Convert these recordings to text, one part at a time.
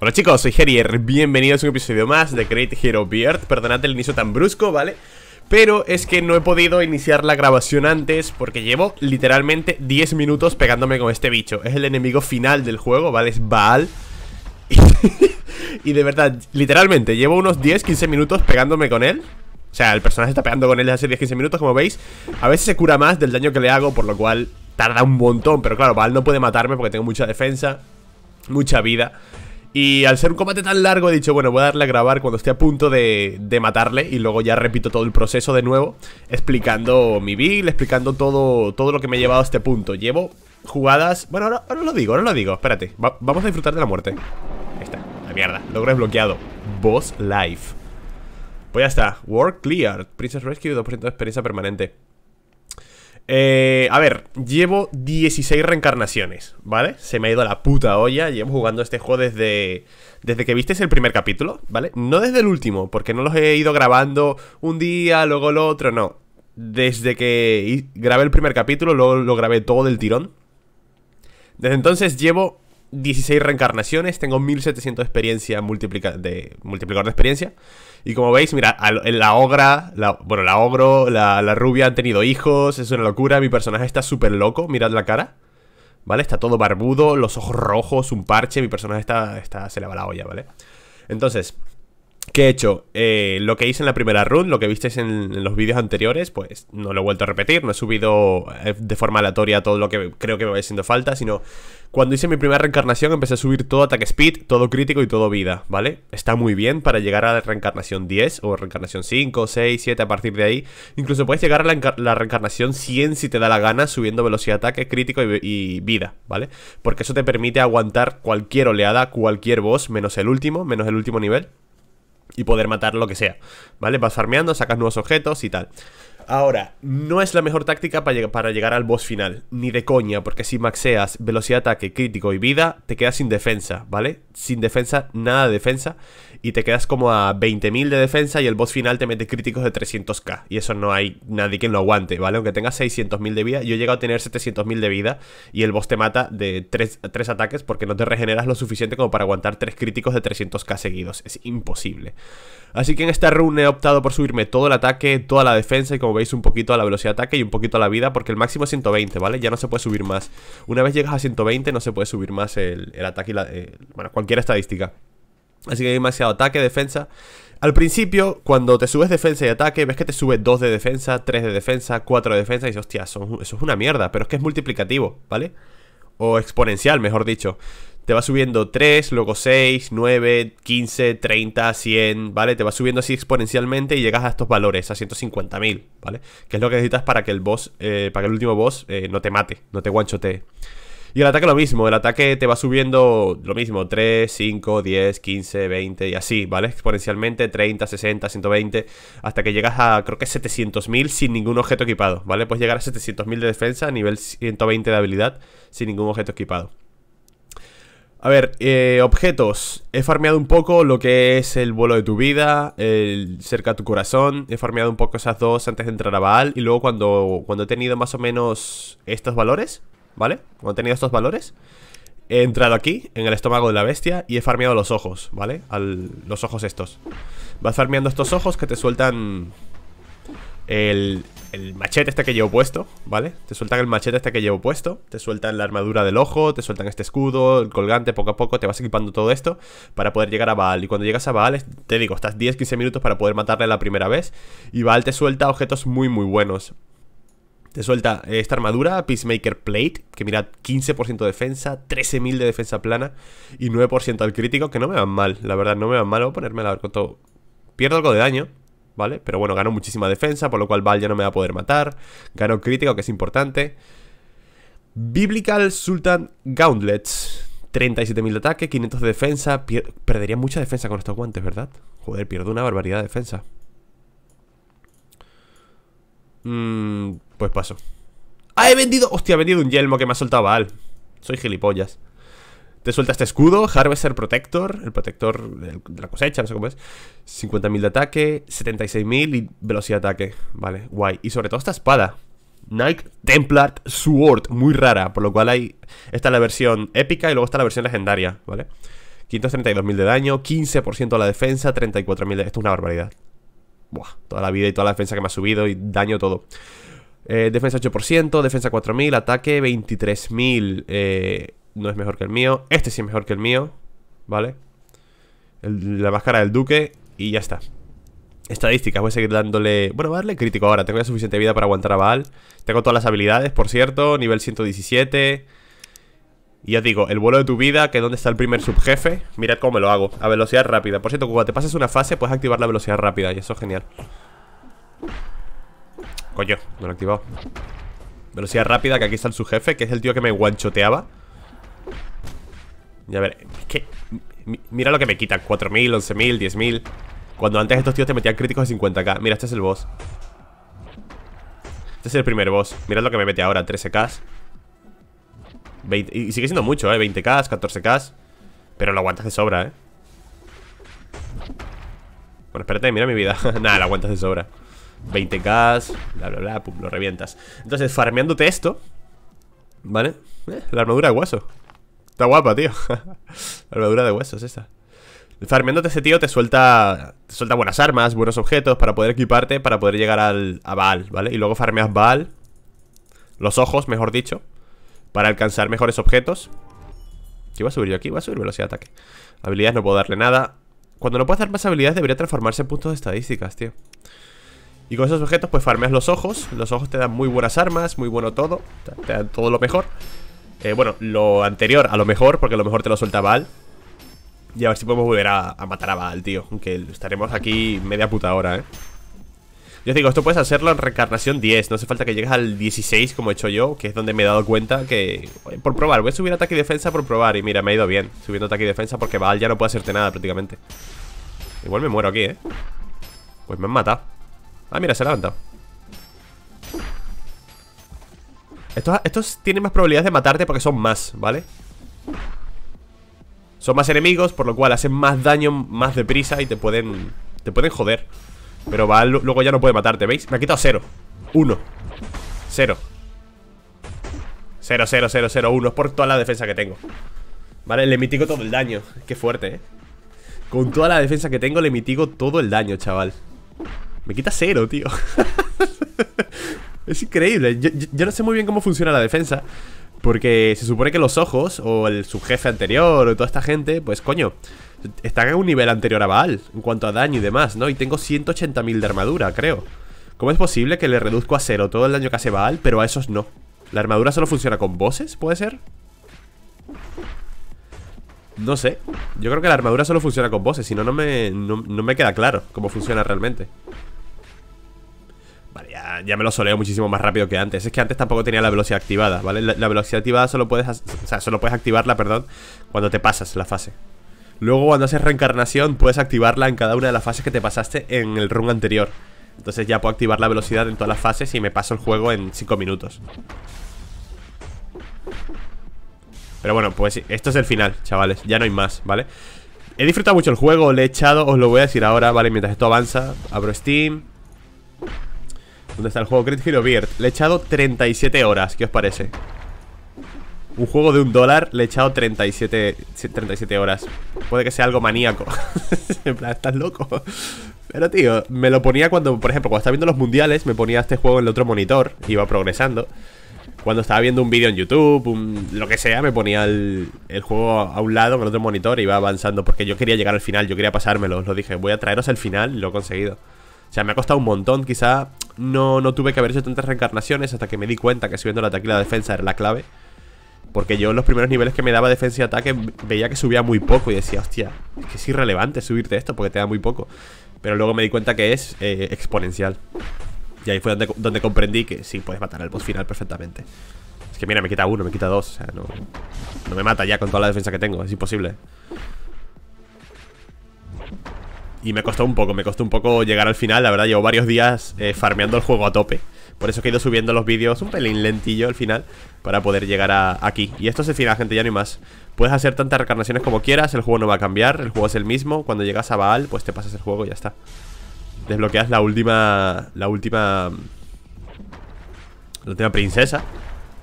Hola chicos, soy Herier, bienvenidos a un episodio más de Great Hero Beard Perdonad el inicio tan brusco, ¿vale? Pero es que no he podido iniciar la grabación antes porque llevo literalmente 10 minutos pegándome con este bicho Es el enemigo final del juego, ¿vale? Es Baal Y de verdad, literalmente, llevo unos 10-15 minutos pegándome con él O sea, el personaje está pegando con él desde hace 10-15 minutos, como veis A veces se cura más del daño que le hago, por lo cual tarda un montón Pero claro, Baal no puede matarme porque tengo mucha defensa, mucha vida y al ser un combate tan largo he dicho, bueno, voy a darle a grabar cuando esté a punto de, matarle y luego ya repito todo el proceso de nuevo, explicando mi build, explicando todo, todo lo que me ha llevado a este punto. Llevo jugadas... Bueno, ahora, ahora lo digo, ahora lo digo, espérate. vamos a disfrutar de la muerte. Ahí está, la mierda. Logro desbloqueado. Boss Life. Pues ya está. Work cleared. Princess Rescue, 2% de experiencia permanente. Eh, a ver, llevo 16 reencarnaciones, ¿vale? Se me ha ido la puta olla. Llevo jugando este juego desde, desde que visteis el primer capítulo, ¿vale? No desde el último, porque no los he ido grabando un día, luego el otro, no. Desde que grabé el primer capítulo, luego lo grabé todo del tirón. Desde entonces llevo 16 reencarnaciones, tengo 1700 de experiencia multiplica de multiplicador de experiencia. Y como veis, mira, la ogra, bueno, la ogro, la, rubia han tenido hijos, es una locura, mi personaje está súper loco, mirad la cara. ¿Vale? Está todo barbudo, los ojos rojos, un parche, mi personaje está, está se le va la olla, ¿vale? Entonces, que hecho? Eh, lo que hice en la primera run, lo que visteis en, los vídeos anteriores, pues no lo he vuelto a repetir, no he subido eh, de forma aleatoria todo lo que creo que me vaya haciendo falta, sino cuando hice mi primera reencarnación empecé a subir todo ataque speed, todo crítico y todo vida, ¿vale? Está muy bien para llegar a la reencarnación 10 o reencarnación 5, 6, 7 a partir de ahí. Incluso puedes llegar a la, reencarnación 100 si te da la gana subiendo velocidad de ataque, crítico y vida, ¿vale? Porque eso te permite aguantar cualquier oleada, cualquier boss, menos el último, menos el último nivel y poder matar lo que sea, ¿vale? Vas farmeando, sacas nuevos objetos y tal. Ahora, no es la mejor táctica para, llegar al boss final, ni de coña, porque si maxeas velocidad de ataque, crítico y vida, te quedas sin defensa, ¿vale? Sin defensa, nada de defensa y te quedas como a 20.000 de defensa y el boss final te mete críticos de 300k. Y eso no hay nadie que lo aguante, ¿vale? Aunque tengas 600.000 de vida, yo he llegado a tener 700.000 de vida y el boss te mata de 3, ataques porque no te regeneras lo suficiente como para aguantar 3 críticos de 300k seguidos. Es imposible. Así que en esta run he optado por subirme todo el ataque, toda la defensa y como veis un poquito a la velocidad de ataque y un poquito a la vida porque el máximo es 120, ¿vale? Ya no se puede subir más. Una vez llegas a 120 no se puede subir más el, ataque y la... Eh, bueno, cualquier estadística. Así que hay demasiado ataque, defensa. Al principio, cuando te subes defensa y ataque, ves que te sube 2 de defensa, 3 de defensa, 4 de defensa y dices, hostia, eso, es una mierda, pero es que es multiplicativo, ¿vale? O exponencial, mejor dicho. Te va subiendo 3, luego 6, 9, 15, 30, 100, ¿vale? Te va subiendo así exponencialmente y llegas a estos valores, a 150.000, ¿vale? Que es lo que necesitas para que el boss, eh, para que el último boss eh, no te mate, no te guanchotee. Y el ataque lo mismo, el ataque te va subiendo lo mismo, 3, 5, 10, 15, 20 y así, ¿vale? Exponencialmente 30, 60, 120, hasta que llegas a creo que 700.000 sin ningún objeto equipado, ¿vale? Puedes llegar a 700.000 de defensa, a nivel 120 de habilidad, sin ningún objeto equipado. A ver, eh, objetos. He farmeado un poco lo que es el vuelo de tu vida, el cerca tu corazón. He farmeado un poco esas dos antes de entrar a Baal. Y luego cuando, cuando he tenido más o menos estos valores, ¿vale? Cuando he tenido estos valores, he entrado aquí, en el estómago de la bestia, y he farmeado los ojos, ¿vale? los ojos estos. Vas farmeando estos ojos que te sueltan el, el machete este que llevo puesto, ¿vale? Te sueltan el machete este que llevo puesto, te sueltan la armadura del ojo, te sueltan este escudo, el colgante, poco a poco te vas equipando todo esto para poder llegar a Baal. Y cuando llegas a Baal, te digo, estás 10-15 minutos para poder matarle la primera vez y Baal te suelta objetos muy muy buenos. Te suelta esta armadura, Peacemaker Plate, que mira 15% de defensa, 13.000 de defensa plana y 9% al crítico, que no me van mal, la verdad, no me van mal. Voy a ponérmela a Pierdo algo de daño, ¿vale? Pero bueno, gano muchísima defensa, por lo cual Val ya no me va a poder matar. Gano crítico, que es importante. Biblical Sultan Gauntlets. 37.000 de ataque, 500 de defensa. perdería mucha defensa con estos guantes, ¿verdad? Joder, pierdo una barbaridad de defensa. Mm, pues paso. ¡Ah, he vendido! Hostia, he vendido un yelmo que me ha soltado Baal. Soy gilipollas. Te suelta este escudo, Harvester Protector, el protector de la cosecha, no sé cómo es. 50.000 de ataque, 76.000 y velocidad de ataque. Vale, guay. Y sobre todo esta espada. Nike Templar Sword, muy rara, por lo cual hay... Está la versión épica y luego está la versión legendaria, ¿vale? 532.000 de daño, 15% a la defensa, 34.000 de... Esto es una barbaridad. Buah, toda la vida y toda la defensa que me ha subido y daño todo. Eh, defensa 8%, defensa 4000, ataque 23000. Eh, no es mejor que el mío. Este sí es mejor que el mío, ¿vale? la máscara del duque y ya está. Estadísticas, voy a seguir dándole... Bueno, voy a darle crítico ahora, tengo ya suficiente vida para aguantar a Baal Tengo todas las habilidades, por cierto, nivel 117 y ya digo, el vuelo de tu vida, que dónde está el primer subjefe Mirad cómo lo hago, a velocidad rápida Por cierto, cuando te pases una fase puedes activar la velocidad rápida Y eso es genial Coño, no lo he activado Velocidad rápida, que aquí está el subjefe Que es el tío que me guanchoteaba Y a ver, es que Mira lo que me quitan, 4.000, 11.000, 10.000 Cuando antes estos tíos te metían críticos de 50k Mira, este es el boss Este es el primer boss, mirad lo que me mete ahora, 13k y sigue siendo mucho, ¿eh? 20k, 14k. Pero lo aguantas de sobra, ¿eh? Bueno, espérate, mira mi vida. Nada, lo aguantas de sobra. 20k, bla, bla, bla, pum, lo revientas. Entonces, farmeándote esto, ¿vale? Eh, la armadura de hueso. Está guapa, tío. la armadura de huesos esta. Farmeándote ese tío te suelta te suelta buenas armas, buenos objetos para poder equiparte, para poder llegar al, a Baal, ¿vale? Y luego farmeas Baal, los ojos, mejor dicho. Para alcanzar mejores objetos ¿Qué va a subir yo aquí? Va a subir velocidad de ataque Habilidades no puedo darle nada Cuando no puedas dar más habilidades debería transformarse en puntos de estadísticas, tío Y con esos objetos pues farmeas los ojos Los ojos te dan muy buenas armas, muy bueno todo Te dan todo lo mejor eh, Bueno, lo anterior a lo mejor Porque a lo mejor te lo suelta Baal Y a ver si podemos volver a, a matar a Val, tío Aunque estaremos aquí media puta hora, eh yo digo, esto puedes hacerlo en reencarnación 10. No hace falta que llegues al 16 como he hecho yo, que es donde me he dado cuenta que... Por probar, voy a subir ataque y defensa por probar. Y mira, me ha ido bien subiendo ataque y defensa porque Baal ya no puede hacerte nada prácticamente. Igual me muero aquí, ¿eh? Pues me han matado. Ah, mira, se ha levantado. Estos, tienen más probabilidades de matarte porque son más, ¿vale? Son más enemigos, por lo cual hacen más daño más deprisa y te pueden... Te pueden joder pero va, luego ya no puede matarte, ¿veis? Me ha quitado cero Uno Cero Cero, cero, cero, cero, uno por toda la defensa que tengo Vale, le mitigo todo el daño Qué fuerte, ¿eh? Con toda la defensa que tengo le mitigo todo el daño, chaval Me quita cero, tío Es increíble yo no sé muy bien cómo funciona la defensa Porque se supone que los ojos O el subjefe anterior O toda esta gente Pues coño están en un nivel anterior a Baal, en cuanto a daño y demás, ¿no? Y tengo 180.000 de armadura, creo. ¿Cómo es posible que le reduzco a cero todo el daño que hace Baal, pero a esos no? ¿La armadura solo funciona con voces, puede ser? No sé. Yo creo que la armadura solo funciona con voces, si no, me, no, me queda claro cómo funciona realmente. Vale, ya, me lo soleo muchísimo más rápido que antes. Es que antes tampoco tenía la velocidad activada, ¿vale? La, la velocidad activada solo puedes, o sea, solo puedes activarla, perdón, cuando te pasas la fase. Luego cuando haces reencarnación puedes activarla en cada una de las fases que te pasaste en el run anterior Entonces ya puedo activar la velocidad en todas las fases y me paso el juego en 5 minutos Pero bueno, pues esto es el final, chavales, ya no hay más, ¿vale? He disfrutado mucho el juego, le he echado, os lo voy a decir ahora, ¿vale? Mientras esto avanza, abro Steam ¿Dónde está el juego? Crit Hero Beard Le he echado 37 horas, ¿qué os parece? Un juego de un dólar le he echado 37, 37 horas. Puede que sea algo maníaco. en plan, estás loco. Pero, tío, me lo ponía cuando, por ejemplo, cuando estaba viendo los mundiales, me ponía este juego en el otro monitor, iba progresando. Cuando estaba viendo un vídeo en YouTube, lo que sea, me ponía el, juego a un lado, en el otro monitor, y iba avanzando. Porque yo quería llegar al final, yo quería pasármelo. lo dije, voy a traeros el final y lo he conseguido. O sea, me ha costado un montón. Quizá no, no tuve que haber hecho tantas reencarnaciones hasta que me di cuenta que subiendo la y la defensa era la clave. Porque yo en los primeros niveles que me daba defensa y ataque veía que subía muy poco y decía, hostia, es que es irrelevante subirte esto porque te da muy poco. Pero luego me di cuenta que es eh, exponencial. Y ahí fue donde, donde comprendí que sí, puedes matar al boss final perfectamente. Es que mira, me quita uno, me quita dos. O sea, no, me mata ya con toda la defensa que tengo, es imposible. Y me costó un poco, me costó un poco llegar al final. La verdad, llevo varios días eh, farmeando el juego a tope. Por eso he ido subiendo los vídeos un pelín lentillo al final Para poder llegar a aquí Y esto es el final, gente, ya no hay más Puedes hacer tantas recarnaciones como quieras, el juego no va a cambiar El juego es el mismo, cuando llegas a Baal Pues te pasas el juego y ya está Desbloqueas la última... La última... La última princesa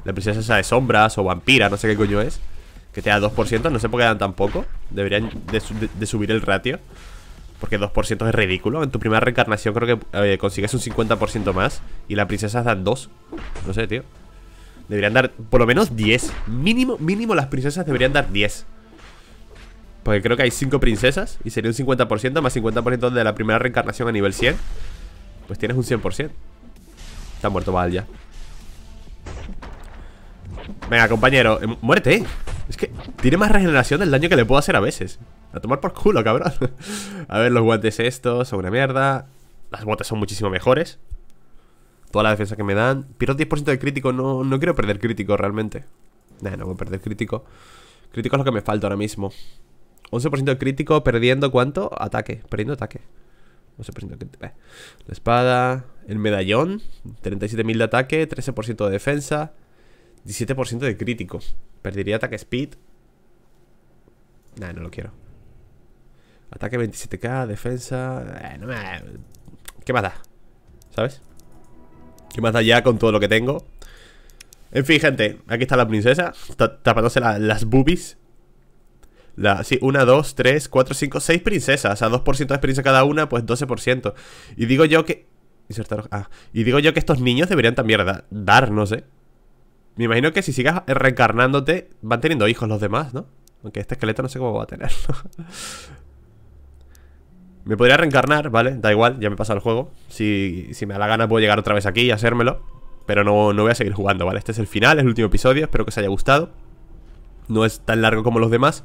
La princesa esa de sombras o vampira, no sé qué coño es Que te da 2%, no sé por qué dan tan poco Deberían de subir el ratio porque 2% es ridículo. En tu primera reencarnación creo que eh, consigues un 50% más. Y las princesas dan 2. No sé, tío. Deberían dar por lo menos 10. Mínimo, mínimo las princesas deberían dar 10. Porque creo que hay 5 princesas. Y sería un 50% más 50% de la primera reencarnación a nivel 100. Pues tienes un 100%. Está muerto Val ya. Venga, compañero. Eh, muérete Es que tiene más regeneración del daño que le puedo hacer a veces. A tomar por culo, cabrón. a ver, los guantes estos son una mierda. Las botas son muchísimo mejores. Toda la defensa que me dan. Pierdo 10% de crítico. No, no quiero perder crítico realmente. Nah, no voy a perder crítico. Crítico es lo que me falta ahora mismo. 11% de crítico, perdiendo cuánto? Ataque, perdiendo ataque. 11% de crítico. Eh. La espada, el medallón, 37.000 de ataque, 13% de defensa, 17% de crítico. Perdería ataque speed. Nah, no lo quiero. Ataque 27k, defensa... Eh, ¿Qué más da? ¿Sabes? ¿Qué más da ya con todo lo que tengo? En fin, gente, aquí está la princesa Tapándose las boobies la, sí, una, dos, tres, cuatro, cinco, seis princesas. O sea, 2% de experiencia cada una, pues 12%. Y digo yo que. Ah. Y digo yo que estos niños deberían también dar, no sé. Me imagino que si sigas reencarnándote, van teniendo hijos los demás, ¿no? Aunque este esqueleto no sé cómo va a tenerlo. Me podría reencarnar, ¿vale? Da igual, ya me pasa el juego si, si, me da la gana puedo llegar otra vez aquí y hacérmelo Pero no, no voy a seguir jugando, ¿vale? Este es el final, es el último episodio, espero que os haya gustado No es tan largo como los demás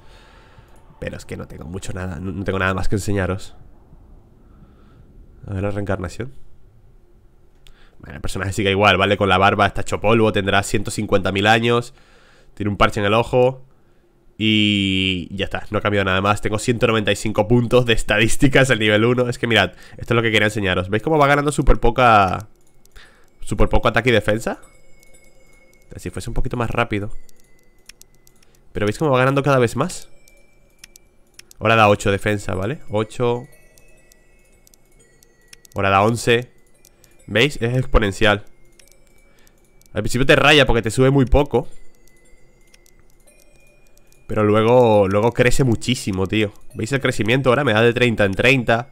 Pero es que no tengo mucho nada, no tengo nada más que enseñaros A ver la reencarnación Bueno, el personaje sigue igual, ¿vale? Con la barba está hecho polvo, tendrá 150.000 años Tiene un parche en el ojo y ya está, no ha cambiado nada más. Tengo 195 puntos de estadísticas al nivel 1. Es que mirad, esto es lo que quería enseñaros. ¿Veis cómo va ganando súper poca... Súper poco ataque y defensa? Si fuese un poquito más rápido. Pero ¿veis cómo va ganando cada vez más? Ahora da 8 defensa, ¿vale? 8... Ahora da 11 ¿Veis? Es exponencial Al principio te raya porque te sube muy poco pero luego, luego crece muchísimo, tío. ¿Veis el crecimiento? Ahora me da de 30 en 30.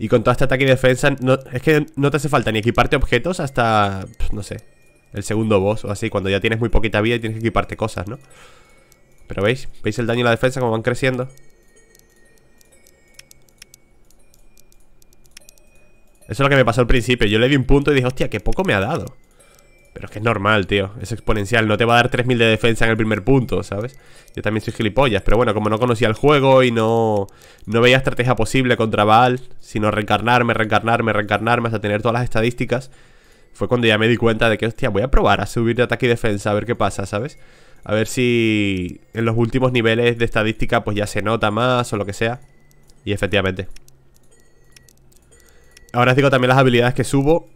Y con todo este ataque y defensa, no, es que no te hace falta ni equiparte objetos hasta, no sé, el segundo boss o así. Cuando ya tienes muy poquita vida y tienes que equiparte cosas, ¿no? Pero ¿veis? ¿Veis el daño y la defensa como van creciendo? Eso es lo que me pasó al principio. Yo le di un punto y dije, hostia, qué poco me ha dado. Pero es que es normal, tío. Es exponencial. No te va a dar 3000 de defensa en el primer punto, ¿sabes? Yo también soy gilipollas. Pero bueno, como no conocía el juego y no, no veía estrategia posible contra Baal, sino reencarnarme, reencarnarme, reencarnarme hasta tener todas las estadísticas, fue cuando ya me di cuenta de que, hostia, voy a probar a subir de ataque y defensa, a ver qué pasa, ¿sabes? A ver si en los últimos niveles de estadística pues ya se nota más o lo que sea. Y efectivamente. Ahora os digo también las habilidades que subo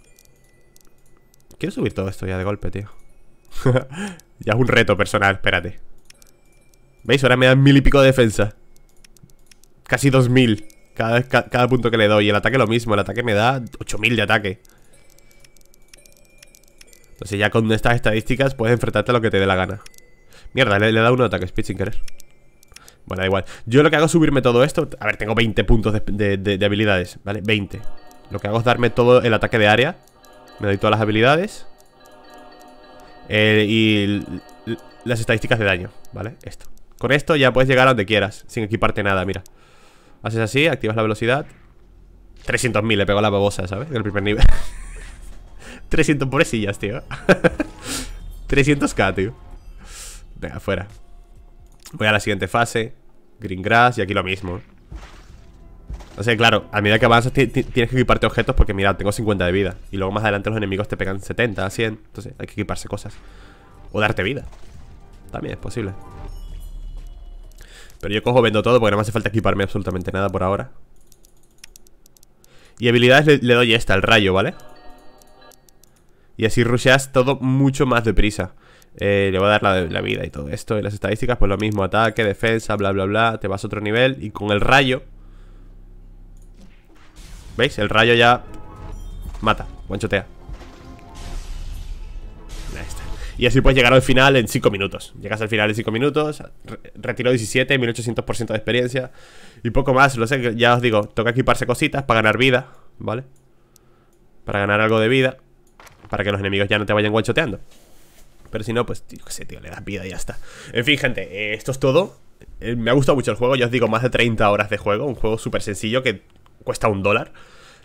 Quiero subir todo esto ya de golpe, tío Ya es un reto personal, espérate ¿Veis? Ahora me dan mil y pico de defensa Casi dos mil cada, cada, punto que le doy Y el ataque lo mismo, el ataque me da ocho mil de ataque Entonces ya con estas estadísticas Puedes enfrentarte a lo que te dé la gana Mierda, le, le da un ataque speed sin querer Bueno, da igual Yo lo que hago es subirme todo esto A ver, tengo 20 puntos de, de habilidades, ¿vale? 20 Lo que hago es darme todo el ataque de área me doy todas las habilidades. Eh, y las estadísticas de daño, ¿vale? Esto. Con esto ya puedes llegar a donde quieras, sin equiparte nada, mira. Haces así, activas la velocidad. 300.000 le pegó la babosa, ¿sabes? En el primer nivel. 300 pobrecillas, tío. 300k, tío. Venga, fuera. Voy a la siguiente fase. Green Grass y aquí lo mismo. O sea, claro, a medida que avanzas tienes que equiparte objetos porque mira, tengo 50 de vida. Y luego más adelante los enemigos te pegan 70, 100. Entonces hay que equiparse cosas. O darte vida. También es posible. Pero yo cojo, vendo todo porque no me hace falta equiparme absolutamente nada por ahora. Y habilidades le, doy esta, el rayo, ¿vale? Y así rusheas todo mucho más deprisa. Eh, le voy a dar la, la vida y todo esto. Y las estadísticas, pues lo mismo. Ataque, defensa, bla, bla, bla. Te vas a otro nivel. Y con el rayo ¿Veis? El rayo ya mata, guanchotea. Y así puedes llegar al final en 5 minutos. Llegas al final en 5 minutos, retiro 17, 1800% de experiencia y poco más. Lo sé, ya os digo, toca equiparse cositas para ganar vida, ¿vale? Para ganar algo de vida, para que los enemigos ya no te vayan guanchoteando. Pero si no, pues, yo qué sé, tío, le das vida y ya está. En fin, gente, eh, esto es todo. Eh, me ha gustado mucho el juego, ya os digo, más de 30 horas de juego. Un juego súper sencillo que cuesta un dólar.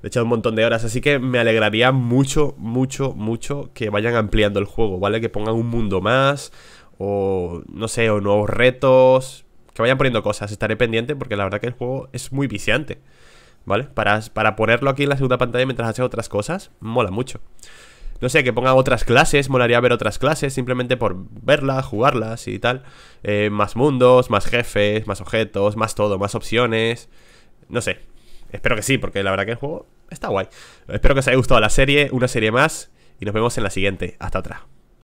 Le he echado un montón de horas, así que me alegraría mucho, mucho, mucho que vayan ampliando el juego, ¿vale? Que pongan un mundo más, o no sé, o nuevos retos, que vayan poniendo cosas. Estaré pendiente porque la verdad que el juego es muy viciante, ¿vale? Para, para ponerlo aquí en la segunda pantalla mientras hace otras cosas, mola mucho no sé, que pongan otras clases, molaría ver otras clases simplemente por verlas, jugarlas y tal. Eh, más mundos, más jefes, más objetos, más todo, más opciones. No sé, Espero que sí, porque la verdad que el juego está guay. Espero que os haya gustado la serie, una serie más, y nos vemos en la siguiente. Hasta atrás.